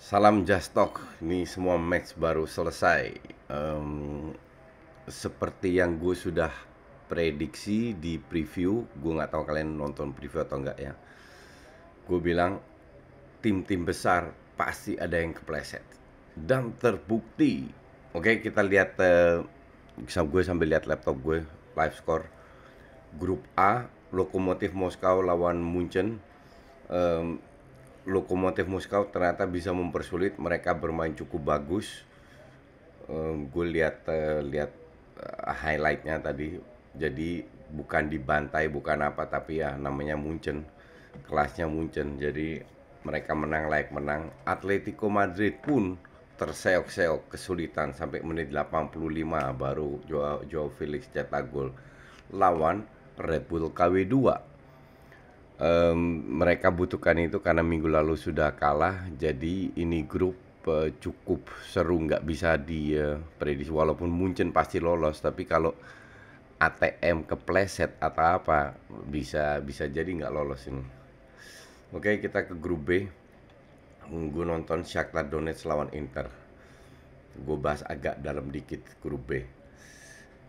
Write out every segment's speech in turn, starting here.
Salam Just Talk, ini semua match baru selesai. Um, seperti yang gue sudah prediksi di preview, gue nggak tahu kalian nonton preview atau enggak ya. Gue bilang tim-tim besar pasti ada yang kepleset dan terbukti. Oke, kita lihat uh, eh, gue sambil lihat laptop gue live score grup A Lokomotif Moskow lawan Munchen. Um, Lokomotif Moskow ternyata bisa mempersulit mereka bermain cukup bagus. Um, gue lihat uh, lihat uh, highlightnya tadi. Jadi bukan dibantai bukan apa tapi ya namanya Munchen. Kelasnya Munchen. Jadi mereka menang layak menang. Atletico Madrid pun terseok-seok kesulitan sampai menit 85 baru Joao, Joao Felix cetak gol lawan Red Bull KW2 um, mereka butuhkan itu karena minggu lalu sudah kalah jadi ini grup uh, cukup seru nggak bisa di uh, walaupun Munchen pasti lolos tapi kalau ATM kepleset atau apa bisa bisa jadi nggak lolos ini oke kita ke grup B gue nonton Shakhtar Donetsk lawan Inter gue bahas agak dalam dikit grup B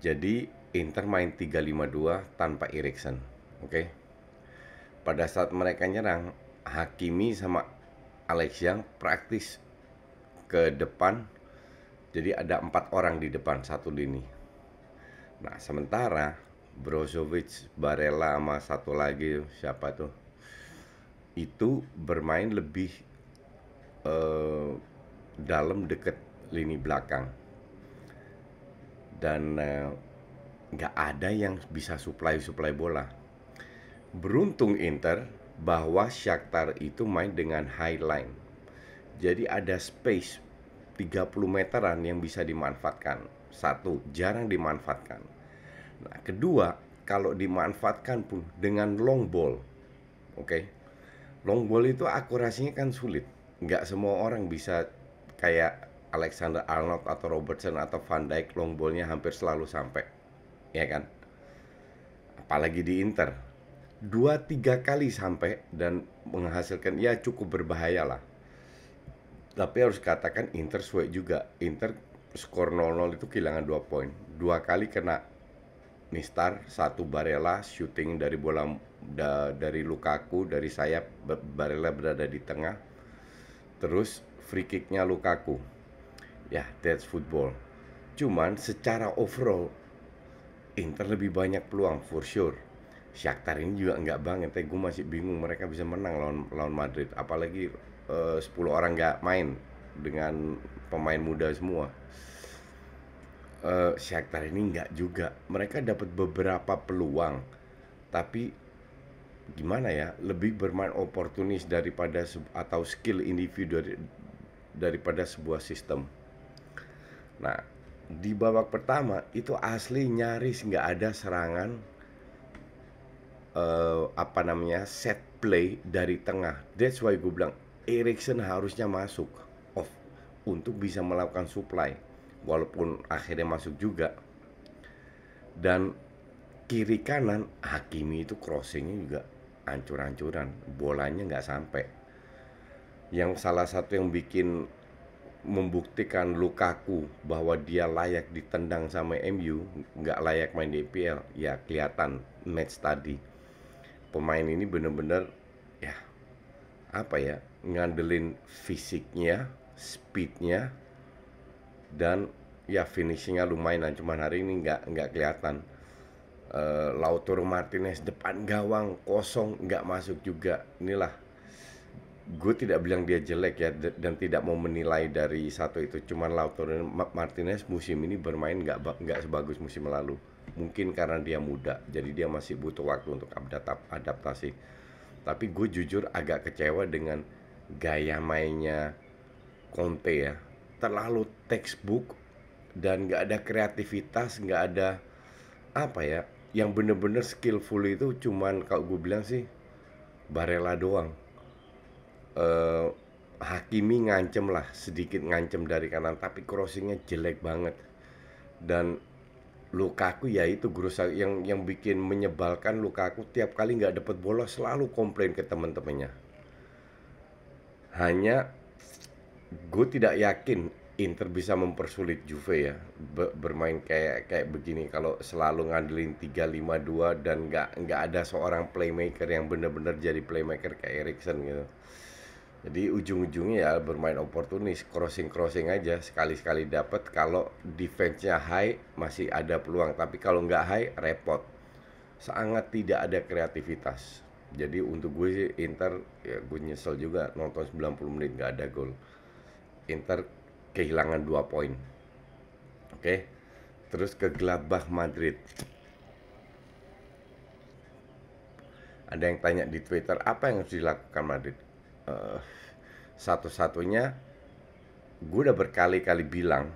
jadi Inter main 352 tanpa Erikson oke okay? pada saat mereka nyerang Hakimi sama Alex yang praktis ke depan jadi ada empat orang di depan satu lini nah sementara Brozovic, Barella sama satu lagi siapa tuh itu bermain lebih uh, dalam deket lini belakang dan eh, nggak ada yang bisa supply supply bola Beruntung Inter bahwa Shakhtar itu main dengan high line. Jadi ada space 30 meteran yang bisa dimanfaatkan. Satu, jarang dimanfaatkan. Nah, kedua, kalau dimanfaatkan pun dengan long ball. Oke. Okay? Long ball itu akurasinya kan sulit. Nggak semua orang bisa kayak Alexander Arnold atau Robertson atau Van Dijk long ballnya hampir selalu sampai. Ya kan? Apalagi di Inter dua tiga kali sampai dan menghasilkan ya cukup berbahaya lah tapi harus katakan Inter sesuai juga Inter skor 0-0 itu kehilangan dua poin dua kali kena Mistar satu Barella shooting dari bola da, dari Lukaku dari sayap Barella berada di tengah terus free kicknya Lukaku ya that's football cuman secara overall Inter lebih banyak peluang for sure Shakhtar ini juga enggak banget ya gue masih bingung mereka bisa menang lawan lawan Madrid apalagi eh, uh, 10 orang nggak main dengan pemain muda semua uh, Shakhtar ini nggak juga mereka dapat beberapa peluang tapi gimana ya lebih bermain oportunis daripada atau skill individu daripada sebuah sistem nah di babak pertama itu asli nyaris nggak ada serangan uh, apa namanya set play dari tengah. That's why gue bilang Erikson harusnya masuk off untuk bisa melakukan supply walaupun akhirnya masuk juga. Dan kiri kanan Hakimi itu crossingnya juga ancur-ancuran, bolanya nggak sampai. Yang salah satu yang bikin membuktikan Lukaku bahwa dia layak ditendang sama MU, nggak layak main di EPL, ya kelihatan match tadi pemain ini benar-benar, ya apa ya ngandelin fisiknya, speednya, dan ya finishingnya lumayan. Cuman hari ini nggak nggak kelihatan. Uh, Lautaro Martinez depan gawang kosong nggak masuk juga. Inilah gue tidak bilang dia jelek ya dan tidak mau menilai dari satu itu cuman Lautaro Martinez musim ini bermain nggak nggak sebagus musim lalu mungkin karena dia muda jadi dia masih butuh waktu untuk adaptasi tapi gue jujur agak kecewa dengan gaya mainnya Conte ya terlalu textbook dan nggak ada kreativitas nggak ada apa ya yang bener-bener skillful itu cuman kalau gue bilang sih Barela doang eh, Hakimi ngancem lah sedikit ngancem dari kanan tapi crossingnya jelek banget dan Lukaku ya itu gerusak yang yang bikin menyebalkan Lukaku tiap kali nggak dapat bola selalu komplain ke teman-temannya. Hanya gue tidak yakin Inter bisa mempersulit Juve ya be bermain kayak kayak begini kalau selalu ngandelin 3-5-2 dan nggak nggak ada seorang playmaker yang benar-benar jadi playmaker kayak Erikson gitu. Jadi ujung-ujungnya ya bermain oportunis, crossing-crossing aja sekali-sekali dapat. Kalau defense-nya high masih ada peluang, tapi kalau nggak high repot. Sangat tidak ada kreativitas. Jadi untuk gue sih Inter ya gue nyesel juga nonton 90 menit nggak ada gol. Inter kehilangan 2 poin. Oke. Terus ke Gelabah Madrid. Ada yang tanya di Twitter apa yang harus dilakukan Madrid? uh, satu-satunya gue udah berkali-kali bilang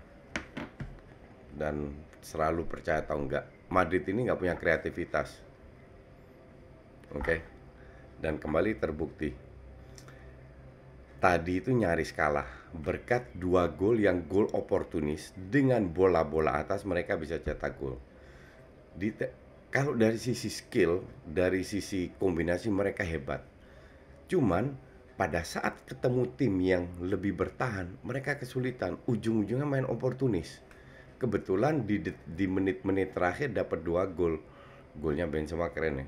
dan selalu percaya atau enggak Madrid ini nggak punya kreativitas oke okay? dan kembali terbukti tadi itu nyaris kalah berkat dua gol yang gol oportunis dengan bola-bola atas mereka bisa cetak gol di kalau dari sisi skill, dari sisi kombinasi mereka hebat. Cuman pada saat ketemu tim yang lebih bertahan, mereka kesulitan. Ujung-ujungnya main oportunis. Kebetulan di di menit-menit terakhir dapat dua gol. Golnya Benzema keren ya.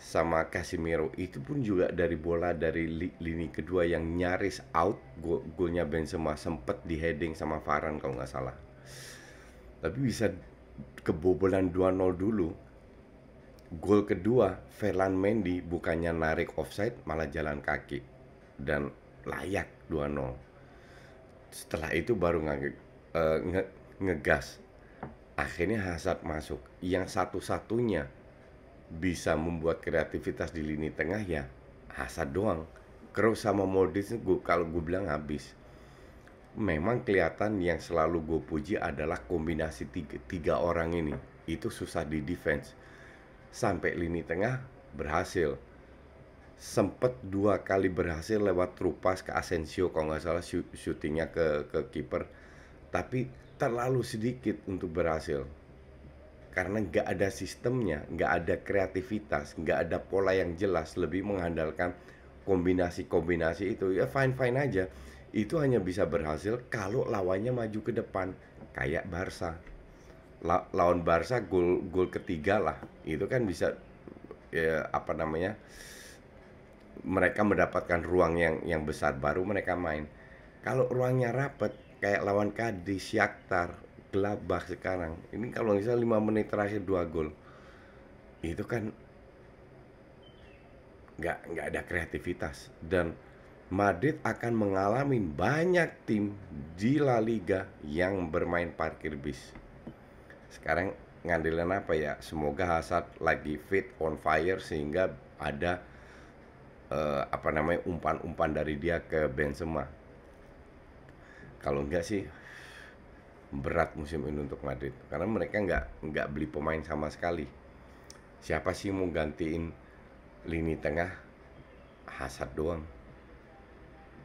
Sama Casimiro itu pun juga dari bola dari li, lini kedua yang nyaris out. golnya Benzema sempat di heading sama Varane kalau nggak salah. Tapi bisa kebobolan 2-0 dulu. Gol kedua, Ferland Mendy bukannya narik offside malah jalan kaki dan layak 2-0 setelah itu baru nge, uh, nge, ngegas akhirnya Hasad masuk yang satu-satunya bisa membuat kreativitas di lini tengah ya Hasad doang Kroos sama Modis gue kalau gue bilang habis memang kelihatan yang selalu gue puji adalah kombinasi tiga, tiga orang ini itu susah di defense sampai lini tengah berhasil sempet dua kali berhasil lewat trupas ke Asensio kalau nggak salah syutingnya ke ke kiper tapi terlalu sedikit untuk berhasil karena nggak ada sistemnya nggak ada kreativitas nggak ada pola yang jelas lebih mengandalkan kombinasi-kombinasi itu ya fine fine aja itu hanya bisa berhasil kalau lawannya maju ke depan kayak Barca La lawan Barca gol gol ketiga lah itu kan bisa ya, apa namanya mereka mendapatkan ruang yang yang besar baru mereka main. Kalau ruangnya rapat kayak lawan Kadi, Syaktar, Gelabah sekarang. Ini kalau bisa 5 menit terakhir dua gol. Itu kan nggak nggak ada kreativitas dan Madrid akan mengalami banyak tim di La Liga yang bermain parkir bis. Sekarang ngandelin apa ya? Semoga Hazard lagi fit on fire sehingga ada uh, apa namanya umpan-umpan dari dia ke Benzema. Kalau enggak sih berat musim ini untuk Madrid karena mereka nggak nggak beli pemain sama sekali. Siapa sih mau gantiin lini tengah Hasad doang?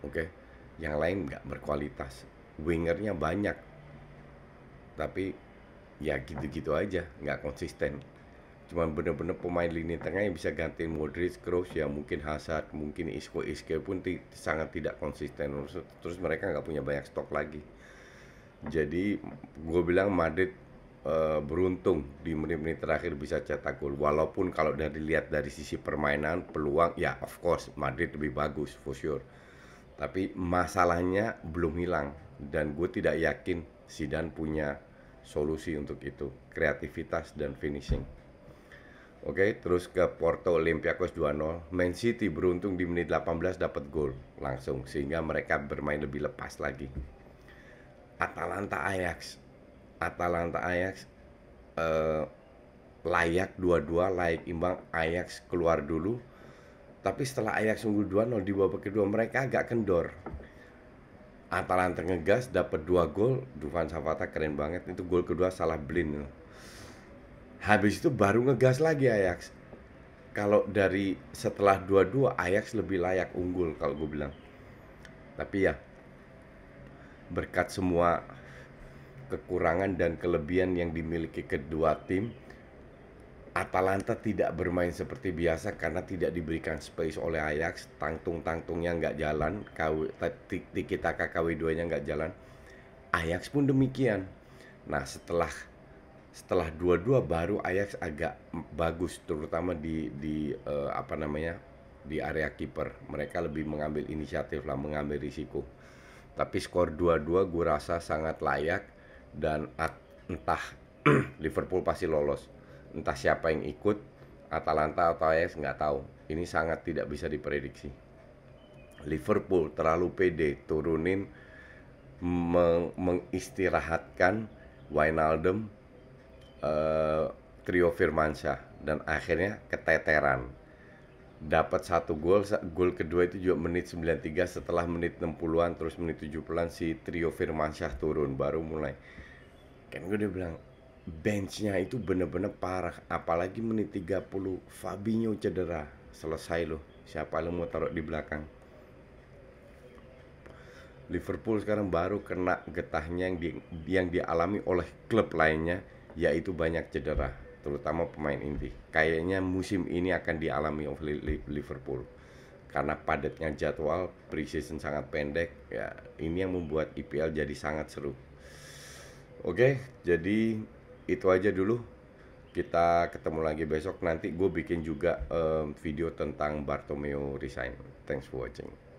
Oke, okay? yang lain nggak berkualitas. Wingernya banyak, tapi ya gitu-gitu aja, nggak konsisten cuman bener-bener pemain lini tengah yang bisa gantiin Modric, Kroos, ya mungkin Hazard, mungkin Isco, Isco pun sangat tidak konsisten terus, mereka nggak punya banyak stok lagi. Jadi gue bilang Madrid uh, beruntung di menit-menit terakhir bisa cetak gol. Walaupun kalau dari lihat dari sisi permainan peluang ya of course Madrid lebih bagus for sure. Tapi masalahnya belum hilang dan gue tidak yakin Sidan punya solusi untuk itu kreativitas dan finishing. Oke, okay, terus ke Porto Olympiakos 2-0. Man City beruntung di menit 18 dapat gol langsung sehingga mereka bermain lebih lepas lagi. Atalanta Ajax. Atalanta Ajax eh, layak dua-dua layak imbang Ajax keluar dulu. Tapi setelah Ajax unggul 2-0 di babak kedua mereka agak kendor. Atalanta ngegas dapat dua gol. Duvan Savata keren banget. Itu gol kedua salah Blin. Habis itu baru ngegas lagi Ajax. Kalau dari setelah 2-2 Ajax lebih layak unggul kalau gue bilang. Tapi ya berkat semua kekurangan dan kelebihan yang dimiliki kedua tim Atalanta tidak bermain seperti biasa karena tidak diberikan space oleh Ajax. Tangtung-tangtungnya nggak jalan, tiki taka KW2 nya nggak jalan. Ajax pun demikian. Nah setelah setelah dua-dua baru Ajax agak bagus terutama di di uh, apa namanya di area kiper mereka lebih mengambil inisiatif lah mengambil risiko tapi skor dua dua gue rasa sangat layak dan at, entah Liverpool pasti lolos entah siapa yang ikut Atalanta atau Ajax nggak tahu ini sangat tidak bisa diprediksi Liverpool terlalu pede turunin meng mengistirahatkan Wijnaldum Eh, trio Firmansyah dan akhirnya keteteran dapat satu gol gol kedua itu juga menit 93 setelah menit 60-an terus menit 70-an si trio Firmansyah turun baru mulai kan gue udah bilang benchnya itu bener-bener parah apalagi menit 30 Fabinho cedera selesai loh siapa lo mau taruh di belakang Liverpool sekarang baru kena getahnya yang di, yang dialami oleh klub lainnya yaitu banyak cedera, terutama pemain inti. Kayaknya musim ini akan dialami oleh Liverpool karena padatnya jadwal, preseason sangat pendek, ya ini yang membuat IPL jadi sangat seru. Oke, jadi itu aja dulu. Kita ketemu lagi besok. Nanti gue bikin juga um, video tentang Bartomeu resign. Thanks for watching.